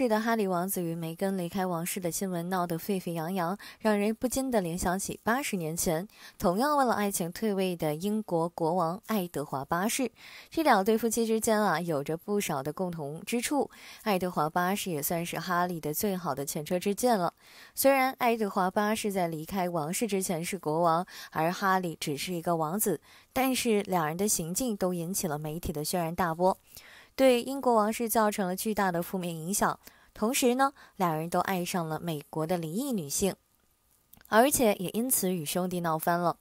是的，哈利王子与梅根离开王室的新闻闹得沸沸扬扬，让人不禁地联想起八十年前同样为了爱情退位的英国国王爱德华八世。这两对夫妻之间啊，有着不少的共同之处。爱德华八世也算是哈利的最好的前车之鉴了。虽然爱德华八世在离开王室之前是国王，而哈利只是一个王子，但是两人的行径都引起了媒体的轩然大波，对英国王室造成了巨大的负面影响。同时呢，两人都爱上了美国的离异女性，而且也因此与兄弟闹翻了。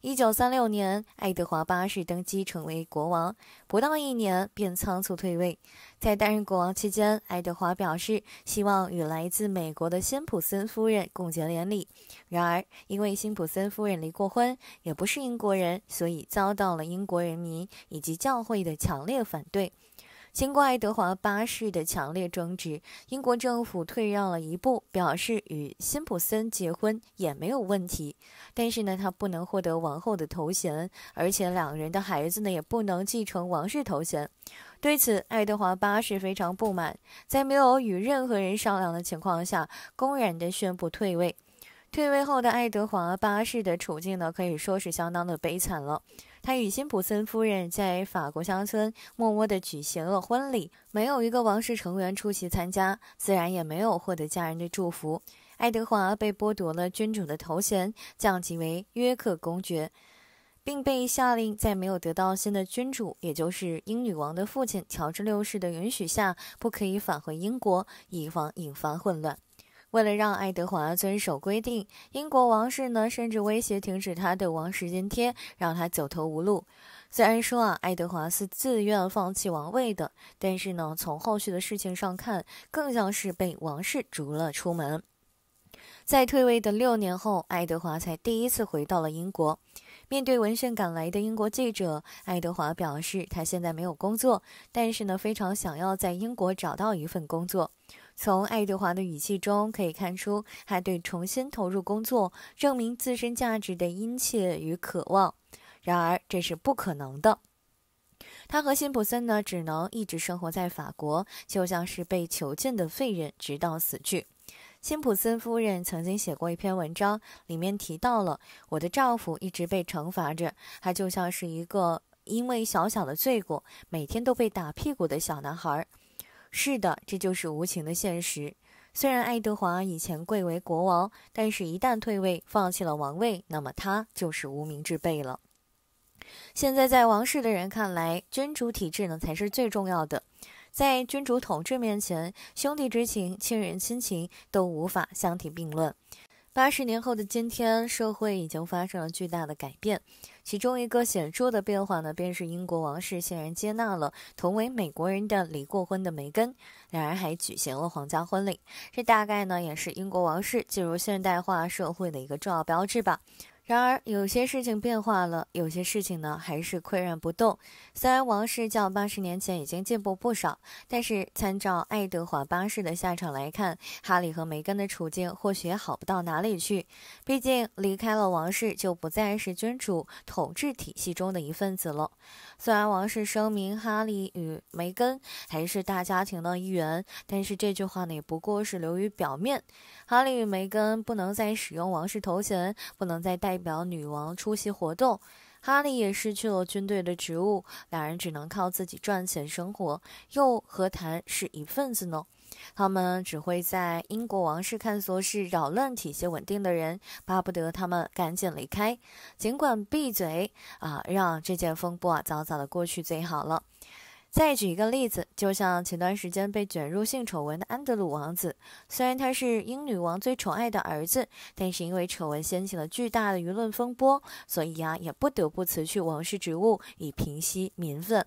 一九三六年，爱德华八世登基成为国王，不到一年便仓促退位。在担任国王期间，爱德华表示希望与来自美国的辛普森夫人共结连理，然而因为辛普森夫人离过婚，也不是英国人，所以遭到了英国人民以及教会的强烈反对。经过爱德华八世的强烈争执，英国政府退让了一步，表示与辛普森结婚也没有问题。但是呢，他不能获得王后的头衔，而且两人的孩子呢也不能继承王室头衔。对此，爱德华八世非常不满，在没有与任何人商量的情况下，公然的宣布退位。退位后的爱德华八世的处境呢可以说是相当的悲惨了。他与辛普森夫人在法国乡村默默地举行了婚礼，没有一个王室成员出席参加，自然也没有获得家人的祝福。爱德华被剥夺了君主的头衔，降级为约克公爵，并被下令在没有得到新的君主，也就是英女王的父亲乔治六世的允许下，不可以返回英国，以防引发混乱。为了让爱德华遵守规定，英国王室呢甚至威胁停止他的王室津贴，让他走投无路。虽然说啊，爱德华是自愿放弃王位的，但是呢，从后续的事情上看，更像是被王室逐了出门。在退位的六年后，爱德华才第一次回到了英国。面对闻讯赶来的英国记者，爱德华表示，他现在没有工作，但是呢，非常想要在英国找到一份工作。从爱德华的语气中可以看出，他对重新投入工作、证明自身价值的殷切与渴望。然而，这是不可能的。他和辛普森呢，只能一直生活在法国，就像是被囚禁的废人，直到死去。辛普森夫人曾经写过一篇文章，里面提到了我的丈夫一直被惩罚着，他就像是一个因为小小的罪过每天都被打屁股的小男孩。是的，这就是无情的现实。虽然爱德华以前贵为国王，但是，一旦退位，放弃了王位，那么他就是无名之辈了。现在，在王室的人看来，君主体制呢才是最重要的。在君主统治面前，兄弟之情、亲人亲情都无法相提并论。八十年后的今天，社会已经发生了巨大的改变，其中一个显著的变化呢，便是英国王室显然接纳了同为美国人的离过婚的梅根，两人还举行了皇家婚礼，这大概呢，也是英国王室进入现代化社会的一个重要标志吧。然而，有些事情变化了，有些事情呢还是岿然不动。虽然王室较八十年前已经进步不少，但是参照爱德华八世的下场来看，哈利和梅根的处境或许也好不到哪里去。毕竟离开了王室，就不再是君主统治体系中的一份子了。虽然王室声明哈利与梅根还是大家庭的一员，但是这句话呢也不过是流于表面。哈利与梅根不能再使用王室头衔，不能再带。表女王出席活动，哈利也失去了军队的职务，两人只能靠自己赚钱生活，又何谈是一份子呢？他们只会在英国王室看作是扰乱体系稳定的人，巴不得他们赶紧离开。尽管闭嘴啊，让这件风波啊早早的过去最好了。再举一个例子，就像前段时间被卷入性丑闻的安德鲁王子，虽然他是英女王最宠爱的儿子，但是因为丑闻掀起了巨大的舆论风波，所以呀也不得不辞去王室职务，以平息民愤。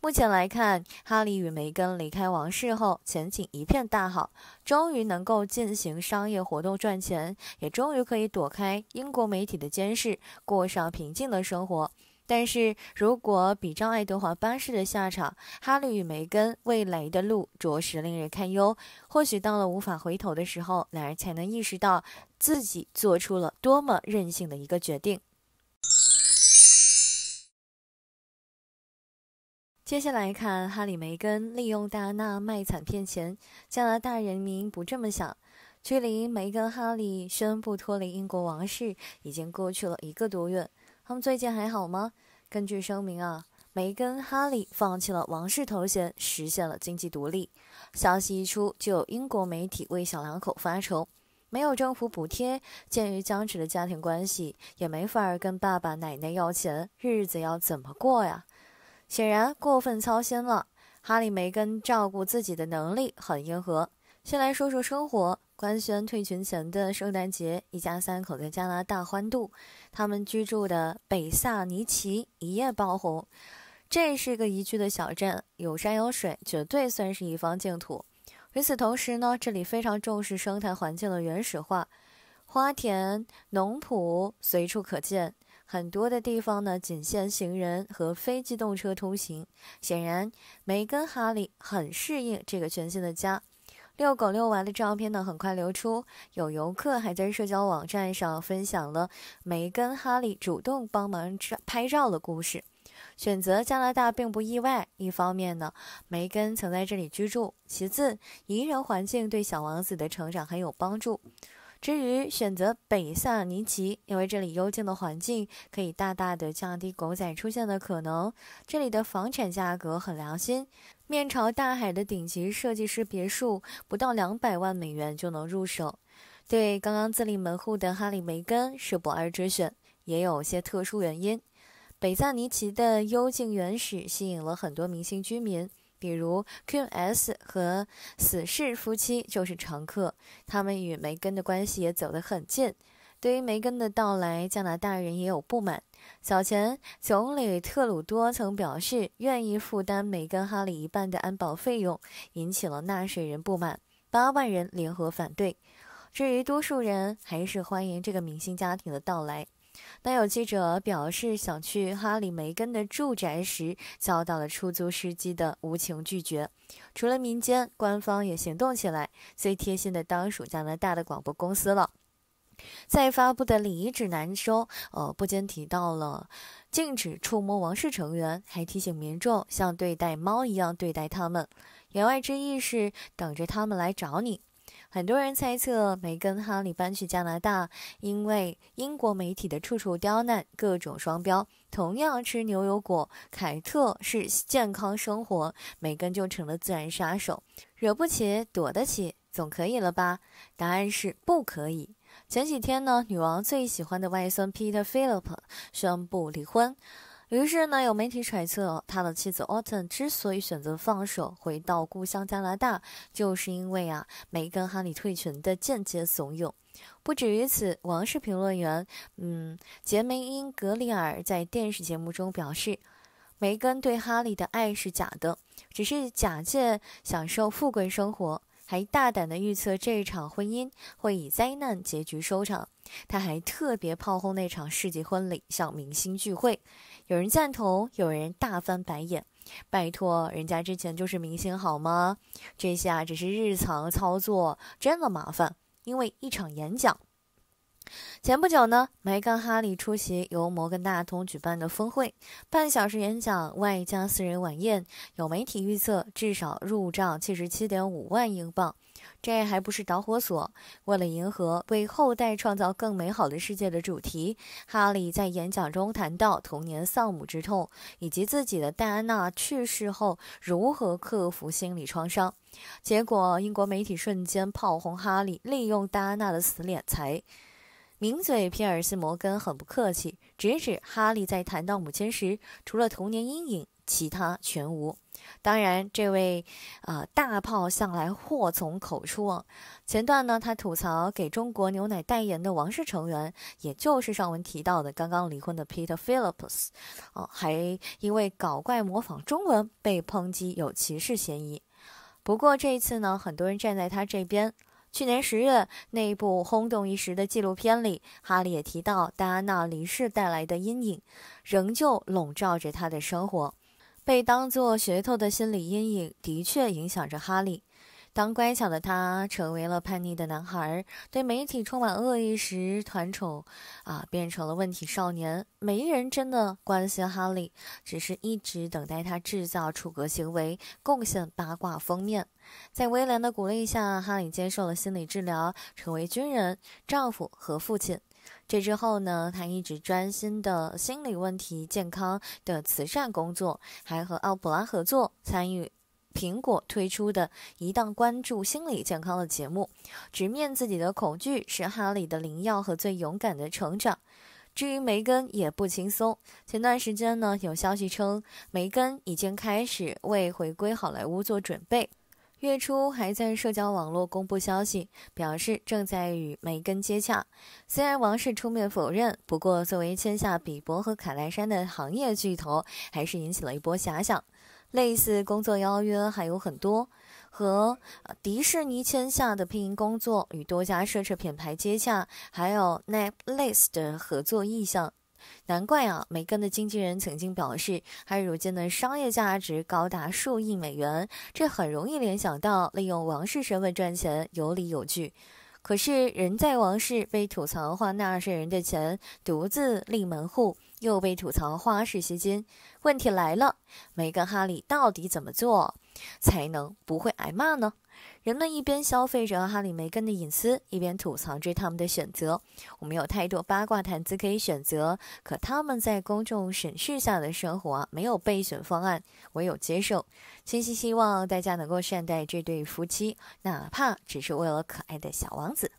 目前来看，哈利与梅根离开王室后，前景一片大好，终于能够进行商业活动赚钱，也终于可以躲开英国媒体的监视，过上平静的生活。但是如果比照爱德华八世的下场，哈利与梅根未来的路着实令人堪忧。或许到了无法回头的时候，两人才能意识到自己做出了多么任性的一个决定。接下来看，哈里梅根利用戴安娜卖惨骗钱，加拿大人民不这么想。距离梅根哈利宣布脱离英国王室已经过去了一个多月。他们最近还好吗？根据声明啊，梅根·哈利放弃了王室头衔，实现了经济独立。消息一出，就有英国媒体为小两口发愁：没有政府补贴，鉴于僵持的家庭关系，也没法跟爸爸、奶奶要钱，日子要怎么过呀？显然过分操心了。哈利·梅根照顾自己的能力很硬核。先来说说生活。官宣退群前的圣诞节，一家三口在加拿大欢度。他们居住的北萨尼奇一夜爆红。这是个宜居的小镇，有山有水，绝对算是一方净土。与此同时呢，这里非常重视生态环境的原始化，花田、农圃随处可见。很多的地方呢，仅限行人和非机动车通行。显然，梅根·哈利很适应这个全新的家。遛狗遛娃的照片呢，很快流出。有游客还在社交网站上分享了梅根、哈利主动帮忙拍照的故事。选择加拿大并不意外，一方面呢，梅根曾在这里居住；其次，宜人环境对小王子的成长很有帮助。至于选择北萨尼奇，因为这里幽静的环境可以大大的降低狗仔出现的可能。这里的房产价格很良心，面朝大海的顶级设计师别墅，不到两百万美元就能入手。对刚刚自立门户的哈里·梅根是不二之选，也有些特殊原因。北萨尼奇的幽静原始吸引了很多明星居民。比如 Q.S. 和死侍夫妻就是常客，他们与梅根的关系也走得很近。对于梅根的到来，加拿大人也有不满。早前，总理特鲁多曾表示愿意负担梅根、哈里一半的安保费用，引起了纳税人不满，八万人联合反对。至于多数人，还是欢迎这个明星家庭的到来。当有记者表示想去哈里梅根的住宅时，遭到了出租司机的无情拒绝。除了民间，官方也行动起来。最贴心的当属加拿大的广播公司了，在发布的礼仪指南中，呃，不仅提到了禁止触摸王室成员，还提醒民众像对待猫一样对待他们。言外之意是，等着他们来找你。很多人猜测梅根哈里搬去加拿大，因为英国媒体的处处刁难，各种双标。同样吃牛油果，凯特是健康生活，梅根就成了自然杀手。惹不起，躲得起，总可以了吧？答案是不可以。前几天呢，女王最喜欢的外孙 Peter Philip 宣布离婚。于是呢，有媒体揣测，他的妻子 Autumn 之所以选择放手，回到故乡加拿大，就是因为啊，梅根哈里退群的间接怂恿。不止于此，王室评论员，嗯，杰梅因·格里尔在电视节目中表示，梅根对哈利的爱是假的，只是假借享受富贵生活。还大胆地预测这场婚姻会以灾难结局收场。他还特别炮轰那场世纪婚礼像明星聚会，有人赞同，有人大翻白眼。拜托，人家之前就是明星好吗？这下只是日常操作，真的麻烦。因为一场演讲。前不久呢，梅根·哈利出席由摩根大通举办的峰会，半小时演讲外加私人晚宴，有媒体预测至少入账七十七点五万英镑。这还不是导火索。为了迎合“为后代创造更美好的世界”的主题，哈利在演讲中谈到童年丧母之痛，以及自己的戴安娜去世后如何克服心理创伤。结果，英国媒体瞬间炮轰哈利，利用戴安娜的死敛财。名嘴，皮尔斯·摩根很不客气，直指哈利在谈到母亲时，除了童年阴影，其他全无。当然，这位啊大炮向来祸从口出啊。前段呢，他吐槽给中国牛奶代言的王室成员，也就是上文提到的刚刚离婚的 Peter Phillips，哦，还因为搞怪模仿中文被抨击有歧视嫌疑。不过这一次呢，很多人站在他这边。去年十月，那部轰动一时的纪录片里，哈利也提到戴安娜离世带来的阴影，仍旧笼罩着他的生活。被当作噱头的心理阴影，的确影响着哈利。当乖巧的他成为了叛逆的男孩，对媒体充满恶意时，团宠啊变成了问题少年。没人真的关心哈利，只是一直等待他制造出格行为，贡献八卦封面。在威廉的鼓励下，哈利接受了心理治疗，成为军人、丈夫和父亲。这之后呢，他一直专心的心理问题、健康的慈善工作，还和奥普拉合作参与。苹果推出的一档关注心理健康的节目，《直面自己的恐惧》是哈里的灵药和最勇敢的成长。至于梅根也不轻松。前段时间呢，有消息称梅根已经开始为回归好莱坞做准备。月初还在社交网络公布消息，表示正在与梅根接洽。虽然王室出面否认，不过作为签下比伯和卡戴珊的行业巨头，还是引起了一波遐想。类似工作邀约还有很多，和迪士尼签下的配音工作，与多家奢侈品牌接洽，还有 n t f l i s 的合作意向。难怪啊，梅根的经纪人曾经表示，他如今的商业价值高达数亿美元，这很容易联想到利用王室身份赚钱，有理有据。可是人在王室被吐槽花纳税人的钱，独自立门户。又被吐槽花式吸金，问题来了，梅根·哈利到底怎么做才能不会挨骂呢？人们一边消费着哈里梅根的隐私，一边吐槽着他们的选择。我们有太多八卦谈资可以选择，可他们在公众审视下的生活没有备选方案，唯有接受。真心希望大家能够善待这对夫妻，哪怕只是为了可爱的小王子。